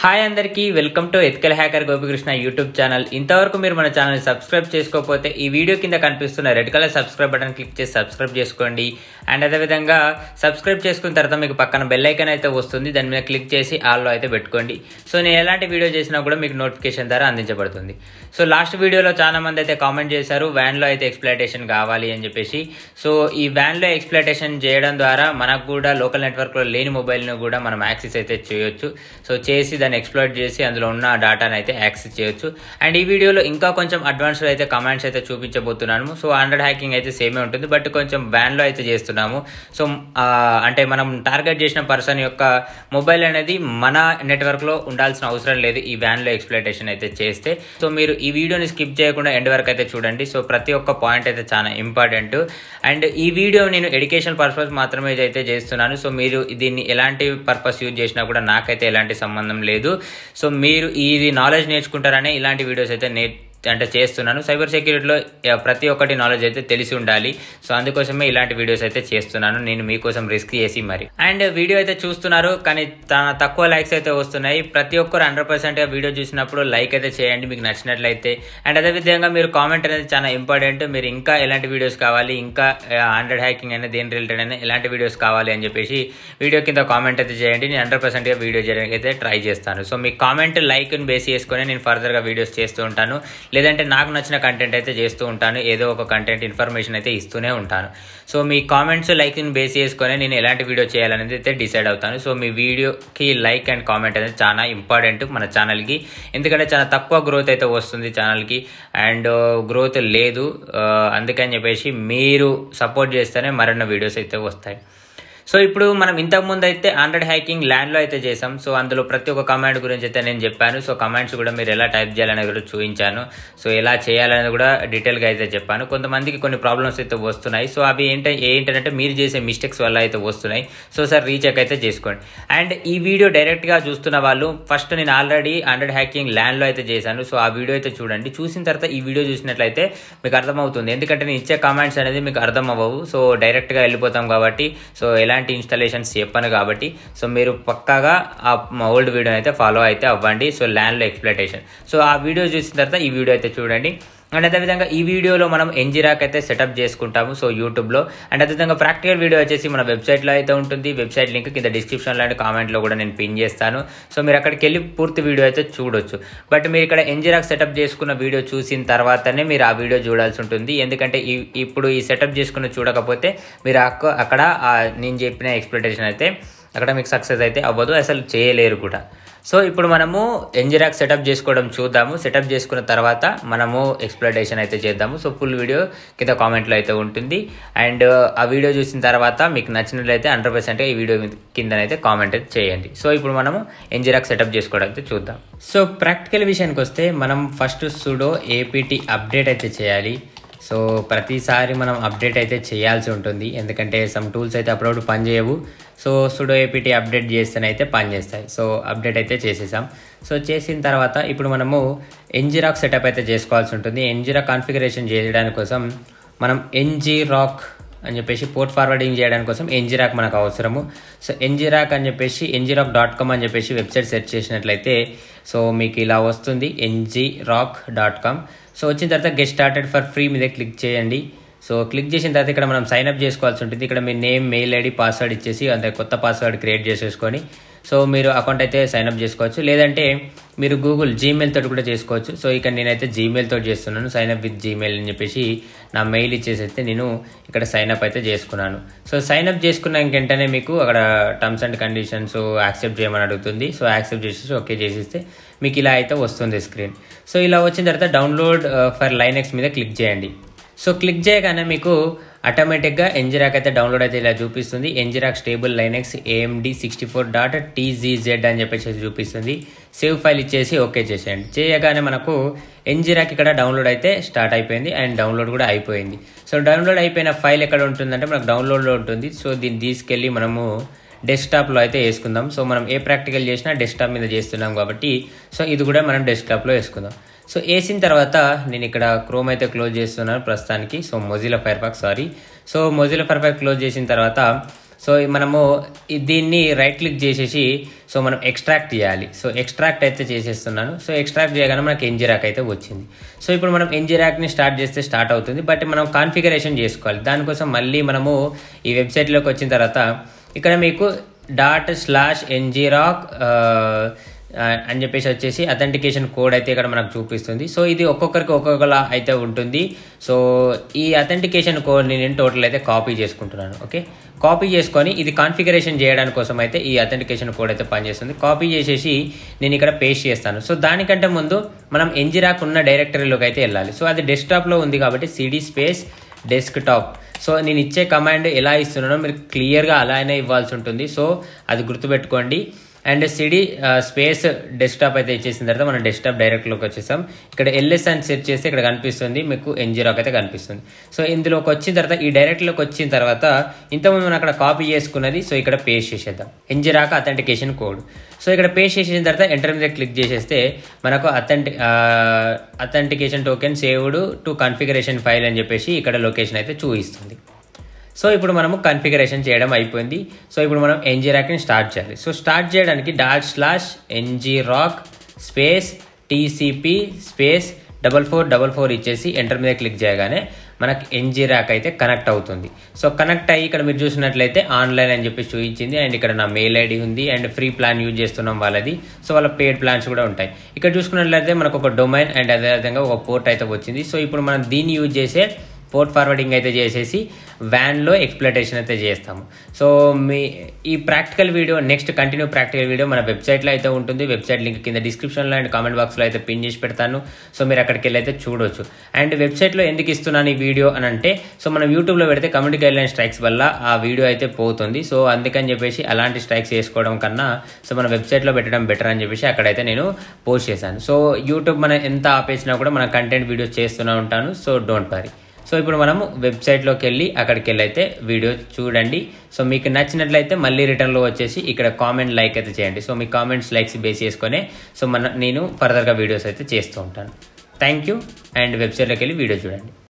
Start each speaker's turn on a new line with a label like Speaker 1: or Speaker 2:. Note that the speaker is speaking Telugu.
Speaker 1: హాయ్ అందరికీ welcome to ethical hacker Gopikrishna YouTube channel ఇంతవరకు మీరు మన ఛానల్ సబ్స్క్రైబ్ చేసుకోకపోతే ఈ వీడియో కింద కనిపిస్తున్న red colour subscribe button click చేసి సబ్స్క్రైబ్ చేసుకోండి అండ్ అదేవిధంగా సబ్స్క్రైబ్ చేసుకున్న తర్వాత మీకు పక్కన బెల్ ఐకన్ అయితే వస్తుంది దాని మీద క్లిక్ చేసి ఆల్లో అయితే పెట్టుకోండి సో నేను ఎలాంటి వీడియో చేసినా కూడా మీకు నోటిఫికేషన్ ద్వారా అందించబడుతుంది సో లాస్ట్ వీడియోలో చాలా మంది అయితే కామెంట్ చేశారు వ్యాన్లో అయితే ఎక్స్ప్లైటేషన్ కావాలి అని చెప్పేసి సో ఈ వ్యాన్లో ఎక్స్ప్లైటేషన్ చేయడం ద్వారా మనకు కూడా లోకల్ నెట్వర్క్లో లేని మొబైల్ను కూడా మనం యాక్సెస్ అయితే చేయొచ్చు సో చేసి దాన్ని ఎక్స్ప్లోర్ చేసి అందులో ఉన్న డేటాను అయితే యాక్సెస్ చేయొచ్చు అండ్ ఈ వీడియోలో ఇంకా కొంచెం అడ్వాన్స్డ్ అయితే కమాండ్స్ అయితే చూపించబోతున్నాను సో హండ్రెడ్ హ్యాకింగ్ అయితే సేమే ఉంటుంది బట్ కొంచెం బ్యాన్లో అయితే చేస్తున్నాము సో అంటే మనం టార్గెట్ చేసిన పర్సన్ యొక్క మొబైల్ అనేది మన నెట్వర్క్లో ఉండాల్సిన అవసరం లేదు ఈ బ్యాన్లో ఎక్స్ప్లైటేషన్ అయితే చేస్తే సో మీరు ఈ వీడియోని స్కిప్ చేయకుండా ఎండ్ వరకు అయితే చూడండి సో ప్రతి ఒక్క పాయింట్ అయితే చాలా ఇంపార్టెంట్ అండ్ ఈ వీడియో నేను ఎడ్యుకేషన్ పర్పస్ మాత్రమే అయితే చేస్తున్నాను సో మీరు దీన్ని ఎలాంటి పర్పస్ యూజ్ చేసినా కూడా నాకైతే ఎలాంటి సంబంధం లేదు సో మీరు ఇది నాలెడ్జ్ నేర్చుకుంటారనే ఇలాంటి వీడియోస్ అయితే నే అంటే చేస్తున్నాను సైబర్ సెక్యూరిటీలో ప్రతి ఒక్కటి నాలెడ్జ్ అయితే తెలిసి ఉండాలి సో అందుకోసమే ఇలాంటి వీడియోస్ అయితే చేస్తున్నాను నేను మీకోసం రిస్క్ చేసి మరి అండ్ వీడియో అయితే చూస్తున్నారు కానీ తక్కువ లైక్స్ అయితే వస్తున్నాయి ప్రతి ఒక్కరు హండ్రెడ్ పర్సెంట్ వీడియో చూసినప్పుడు లైక్ అయితే చేయండి మీకు నచ్చినట్లయితే అండ్ అదేవిధంగా మీరు కామెంట్ అనేది చాలా ఇంపార్టెంట్ మీరు ఇంకా ఎలాంటి వీడియోస్ కావాలి ఇంకా హండ్రెడ్ హ్యాకింగ్ అయినా దేని రిలేటెడ్ అయినా ఎలాంటి వీడియోస్ కావాలి అని చెప్పేసి వీడియో కింద కామెంట్ అయితే చేయండి నేను హండ్రెడ్ పర్సెంట్గా వీడియో చేయడానికి అయితే ట్రై చేస్తాను సో మీ కామెంట్ లైక్ని బేస్ చేసుకుని నేను ఫర్దర్గా వీడియోస్ చేస్తూ ఉంటాను లేదంటే నాకు నచ్చిన కంటెంట్ అయితే చేస్తూ ఉంటాను ఏదో ఒక కంటెంట్ ఇన్ఫర్మేషన్ అయితే ఇస్తూనే ఉంటాను సో మీ కామెంట్స్ లైక్ని బేస్ చేసుకొని నేను ఎలాంటి వీడియో చేయాలనేది అయితే డిసైడ్ అవుతాను సో మీ వీడియోకి లైక్ అండ్ కామెంట్ అనేది చాలా ఇంపార్టెంట్ మన ఛానల్కి ఎందుకంటే చాలా తక్కువ గ్రోత్ అయితే వస్తుంది ఛానల్కి అండ్ గ్రోత్ లేదు uh, అందుకని చెప్పేసి మీరు సపోర్ట్ చేస్తేనే మరిన్ని వీడియోస్ అయితే వస్తాయి సో ఇప్పుడు మనం ఇంతకు ముందు అయితే ఆండ్రాయిడ్ హ్యాకింగ్ ల్యాండ్లో అయితే చేసాం సో అందులో ప్రతి ఒక్క కమాండ్ గురించి అయితే నేను చెప్పాను సో కమాండ్స్ కూడా మీరు ఎలా టైప్ చేయాలనేది కూడా చూపించాను సో ఎలా చేయాలనేది కూడా డీటెయిల్గా అయితే చెప్పాను కొంతమందికి కొన్ని ప్రాబ్లమ్స్ అయితే వస్తున్నాయి సో అవి ఏంటంటే ఏంటంటే మీరు చేసే మిస్టేక్స్ వల్ల అయితే వస్తున్నాయి సో సార్ రీచెక్ అయితే చేసుకోండి అండ్ ఈ వీడియో డైరెక్ట్గా చూస్తున్న వాళ్ళు ఫస్ట్ నేను ఆల్రెడీ ఆండ్రాయిడ్ హ్యాకింగ్ ల్యాండ్లో అయితే చేశాను సో ఆ వీడియో అయితే చూడండి చూసిన తర్వాత ఈ వీడియో చూసినట్లయితే మీకు అర్థమవుతుంది ఎందుకంటే నేను ఇచ్చే కమాండ్స్ అనేది మీకు అర్థం అవ్వవు సో డైరెక్ట్గా వెళ్ళిపోతాం కాబట్టి సో ఎలా ఎలాంటి ఇన్స్టాలేషన్స్ చెప్పను కాబట్టి సో మీరు పక్కాగా ఆ ఓల్డ్ వీడియోని అయితే ఫాలో అయితే అవ్వండి సో ల్యాండ్లో ఎక్స్ప్లెటేషన్ సో ఆ వీడియో చూసిన తర్వాత ఈ వీడియో అయితే చూడండి అండ్ అదేవిధంగా ఈ వీడియోలో మనం ఎంజిరాక్ అయితే సెటప్ చేసుకుంటాము సో యూట్యూబ్లో అండ్ అదేవిధంగా ప్రాక్టికల్ వీడియో వచ్చేసి మన వెబ్సైట్లో అయితే ఉంటుంది వెబ్సైట్ లింక్ కింద డిస్క్రిప్షన్లో అండ్ కామెంట్లో కూడా నేను పిన్ చేస్తాను సో మీరు అక్కడికి వెళ్ళి పూర్తి వీడియో అయితే చూడొచ్చు బట్ మీరు ఇక్కడ ఎంజిరాక్ సెటప్ చేసుకున్న వీడియో చూసిన తర్వాతనే మీరు ఆ వీడియో చూడాల్సి ఉంటుంది ఎందుకంటే ఇప్పుడు ఈ సెటప్ చేసుకున్న చూడకపోతే మీరు అక్కడ నేను చెప్పిన ఎక్స్ప్లెటేషన్ అయితే అక్కడ మీకు సక్సెస్ అయితే అవ్వదు అసలు చేయలేరు కూడా సో ఇప్పుడు మనము ఎంజిరాక్ సెటప్ చేసుకోవడం చూద్దాము సెటప్ చేసుకున్న తర్వాత మనము ఎక్స్ప్లెనేషన్ అయితే చేద్దాము సో ఫుల్ వీడియో కింద కామెంట్లో అయితే ఉంటుంది అండ్ ఆ వీడియో చూసిన తర్వాత మీకు నచ్చినట్లయితే హండ్రెడ్ పర్సెంట్గా ఈ వీడియో కిందనైతే కామెంట్ అయితే చేయండి సో ఇప్పుడు మనము ఎంజిరాక్ సెటప్ చేసుకోవడం అయితే చూద్దాం సో ప్రాక్టికల్ విషయానికి వస్తే మనం ఫస్ట్ సుడో ఏపీటీ అప్డేట్ అయితే చేయాలి సో ప్రతిసారి మనం అప్డేట్ అయితే చేయాల్సి ఉంటుంది ఎందుకంటే సమ్ టూల్స్ అయితే అప్పుడప్పుడు పనిచేయవు సో సుడో ఏపీటీ అప్డేట్ చేస్తేనైతే పనిచేస్తాయి సో అప్డేట్ అయితే చేసేసాం సో చేసిన తర్వాత ఇప్పుడు మనము ఎన్జిరాక్ సెటప్ అయితే చేసుకోవాల్సి ఉంటుంది ఎన్జిరాక్ కాన్ఫిగరేషన్ చేయడానికి కోసం మనం ఎన్జిరాక్ అని చెప్పేసి పోర్ట్ ఫార్వర్డింగ్ చేయడానికి కోసం ఎన్జిరాక్ మనకు అవసరము సో ఎన్జిరాక్ అని చెప్పేసి ఎన్జిరాక్ డాట్ కామ్ అని చెప్పేసి వెబ్సైట్ సెర్చ్ చేసినట్లయితే సో మీకు ఇలా వస్తుంది ngrok dot com so వచ్చిన తర్వాత గెట్ స్టార్టెడ్ ఫర్ ఫ్రీ మీద క్లిక్ చేయండి సో క్లిక్ చేసిన తర్వాత ఇక్కడ మనం సైన్ అప్ చేసుకోవాల్సి ఉంటుంది ఇక్కడ మీ నేమ్ మెయిల్ ఐడి పాస్వర్డ్ ఇచ్చేసి అంటే కొత్త పాస్వర్డ్ క్రియేట్ చేసేసుకొని సో మీరు అకౌంట్ అయితే సైన్అప్ చేసుకోవచ్చు లేదంటే మీరు గూగుల్ జీమెయిల్ తోటి కూడా చేసుకోవచ్చు సో ఇక్కడ నేనైతే జీమెయిల్ తోటి చేస్తున్నాను సైన్అప్ విత్ జీమెయిల్ అని చెప్పేసి నా మెయిల్ ఇచ్చేసి అయితే నేను ఇక్కడ సైన్అప్ అయితే చేసుకున్నాను సో సైన్అప్ చేసుకున్నాక వెంటనే మీకు అక్కడ టర్మ్స్ అండ్ కండిషన్స్ యాక్సెప్ట్ చేయమని అడుగుతుంది సో యాక్సెప్ట్ చేసేసి ఓకే చేసిస్తే మీకు ఇలా అయితే వస్తుంది స్క్రీన్ సో ఇలా వచ్చిన తర్వాత డౌన్లోడ్ ఫర్ లైనెక్స్ మీద క్లిక్ చేయండి సో క్లిక్ చేయగానే మీకు ఆటోమేటిక్గా ఎన్జిరాక్ అయితే డౌన్లోడ్ అయితే ఇలా చూపిస్తుంది ngrok stable Linux AMD sixty four dot TGZ అని చెప్పేసి చూపిస్తుంది సేవ్ ఫైల్ ఇచ్చేసి ఓకే చేసేయండి చేయగానే మనకు ఎన్జిరాక్ ఇక్కడ డౌన్లోడ్ అయితే స్టార్ట్ అయిపోయింది అండ్ డౌన్లోడ్ కూడా అయిపోయింది సో డౌన్లోడ్ అయిపోయిన ఫైల్ ఎక్కడ ఉంటుందంటే మనకు డౌన్లోడ్లో ఉంటుంది సో దీన్ని తీసుకెళ్ళి మనము డెస్క్టాప్లో అయితే వేసుకుందాం సో మనం ఏ ప్రాక్టికల్ చేసినా డెస్క్టాప్ మీద చేస్తున్నాం కాబట్టి సో ఇది కూడా మనం డెస్క్టాప్లో వేసుకుందాం సో వేసిన తర్వాత నేను ఇక్కడ క్రోమ్ అయితే క్లోజ్ చేస్తున్నాను ప్రస్తుతానికి so Mozilla Firefox sorry so Mozilla Firefox close చేసిన తర్వాత సో మనము దీన్ని రైట్ క్లిక్ చేసేసి సో మనం ఎక్స్ట్రాక్ట్ చేయాలి సో ఎక్స్ట్రాక్ట్ అయితే చేసేస్తున్నాను సో ఎక్స్ట్రాక్ట్ చేయగానే మనకు ఎంజిరాక్ అయితే వచ్చింది సో ఇప్పుడు మనం ఎంజిరాక్ని స్టార్ట్ చేస్తే స్టార్ట్ అవుతుంది బట్ మనం కాన్ఫిగరేషన్ చేసుకోవాలి దానికోసం మళ్ళీ మనము ఈ వెబ్సైట్లోకి వచ్చిన తర్వాత ఇక్కడ మీకు డాట్ స్లాష్ ఎన్జీరాక్ అని చెప్పేసి వచ్చేసి అథెంటికేషన్ కోడ్ అయితే ఇక్కడ మనకు చూపిస్తుంది సో ఇది ఒక్కొక్కరికి ఒక్కొక్కలా అయితే ఉంటుంది సో ఈ అథెంటికేషన్ కోడ్ని నేను టోటల్ అయితే కాపీ చేసుకుంటున్నాను ఓకే కాపీ చేసుకొని ఇది కాన్ఫిగరేషన్ చేయడానికి కోసం అయితే ఈ అథెంటికేషన్ కోడ్ అయితే పనిచేస్తుంది కాపీ చేసేసి నేను ఇక్కడ పేస్ట్ చేస్తాను సో దానికంటే ముందు మనం ఎంజిరాక్ ఉన్న డైరెక్టరీలోకి అయితే వెళ్ళాలి సో అది డెస్క్టాప్లో ఉంది కాబట్టి సిడీ స్పేస్ డెస్క్టాప్ సో నేను ఇచ్చే కమాండ్ ఎలా ఇస్తున్నానో మీరు క్లియర్గా అలా అయినా ఇవ్వాల్సి ఉంటుంది సో అది గుర్తుపెట్టుకోండి అండ్ సిడి స్పేస్ డెస్క్టాప్ అయితే ఇచ్చేసిన తర్వాత మనం డెస్క్టాప్ డైరెక్ట్లోకి వచ్చేసాం ఇక్కడ ఎల్ఎస్ అని సెర్చ్ చేస్తే ఇక్కడ కనిపిస్తుంది మీకు ఎన్జీరాక్ అయితే కనిపిస్తుంది సో ఇందులోకి వచ్చిన తర్వాత ఈ డైరెక్ట్లోకి వచ్చిన తర్వాత ఇంతకుముందు మనం అక్కడ కాపీ చేసుకున్నది సో ఇక్కడ పేస్ట్ చేసేద్దాం ఎన్జీరాక్ అథెంటికేషన్ కోడ్ సో ఇక్కడ పేస్ట్ చేసిన తర్వాత ఎంటర్ మీద క్లిక్ చేసేస్తే మనకు అథెంటి authentication token saved to configuration file అని చెప్పేసి ఇక్కడ లొకేషన్ అయితే చూపిస్తుంది సో ఇప్పుడు మనము కన్ఫిగరేషన్ చేయడం అయిపోయింది సో ఇప్పుడు మనం ఎన్జీ రాక్ని స్టార్ట్ చేయాలి సో స్టార్ట్ చేయడానికి dot slash ngrok space TCP space double four double four ఇచ్చేసి ఎంటర్ మీద క్లిక్ చేయగానే మనకు ఎన్జీ ర్యాక్ అయితే కనెక్ట్ అవుతుంది సో కనెక్ట్ అయ్యి ఇక్కడ మీరు చూసినట్లయితే ఆన్లైన్ అని చెప్పి చూపించింది అండ్ ఇక్కడ నా మెయిల్ ఐడి ఉంది అండ్ ఫ్రీ ప్లాన్ యూజ్ చేస్తున్నాం వాళ్ళది సో వాళ్ళ పేడ్ ప్లాన్స్ కూడా ఉంటాయి ఇక్కడ చూసుకున్నట్లయితే మనకు ఒక డొమైన్ అండ్ అదేవిధంగా ఒక పోర్ట్ అయితే వచ్చింది సో ఇప్పుడు మనం దీన్ని యూజ్ చేసే పోర్ట్ ఫార్వర్డింగ్ అయితే చేసేసి వ్యాన్లో ఎక్స్ప్లెటేషన్ అయితే చేస్తాము సో మీ ఈ practical video next continue practical video మన వెబ్సైట్లో అయితే ఉంటుంది వెబ్సైట్ లింక్ కింద డిస్క్రిప్షన్లో అండ్ కామెంట్ బాక్స్లో అయితే పిన్ చేసి పెడతాను సో మీరు అక్కడికి వెళ్ళి అయితే చూడవచ్చు అండ్ వెబ్సైట్లో ఎందుకు ఇస్తున్నాను ఈ వీడియో అని అంటే సో మనం యూట్యూబ్లో పెడితే కమ్యూనిటీ గైడ్ లైన్ స్ట్రైక్స్ వల్ల ఆ వీడియో అయితే పోతుంది సో అందుకని చెప్పేసి అలాంటి స్ట్రైక్స్ చేసుకోవడం కన్నా సో మన వెబ్సైట్లో పెట్టడం బెటర్ అని చెప్పేసి అక్కడైతే నేను పోస్ట్ చేశాను సో యూట్యూబ్ మనం ఎంత ఆపేసినా కూడా మన కంటెంట్ వీడియోస్ చేస్తూనే ఉంటాను సో డోంట్ వరీ సో ఇప్పుడు మనము వెబ్సైట్లోకి వెళ్ళి అక్కడికి వెళ్ళి అయితే వీడియో చూడండి సో మీకు నచ్చినట్లయితే మళ్ళీ రిటర్న్లో వచ్చేసి ఇక్కడ కామెంట్ లైక్ అయితే చేయండి సో మీ కామెంట్స్ లైక్స్ బేస్ చేసుకునే సో మన నేను ఫర్దర్గా వీడియోస్ అయితే చేస్తూ ఉంటాను థ్యాంక్ యూ అండ్ వెబ్సైట్లోకి వెళ్ళి వీడియో చూడండి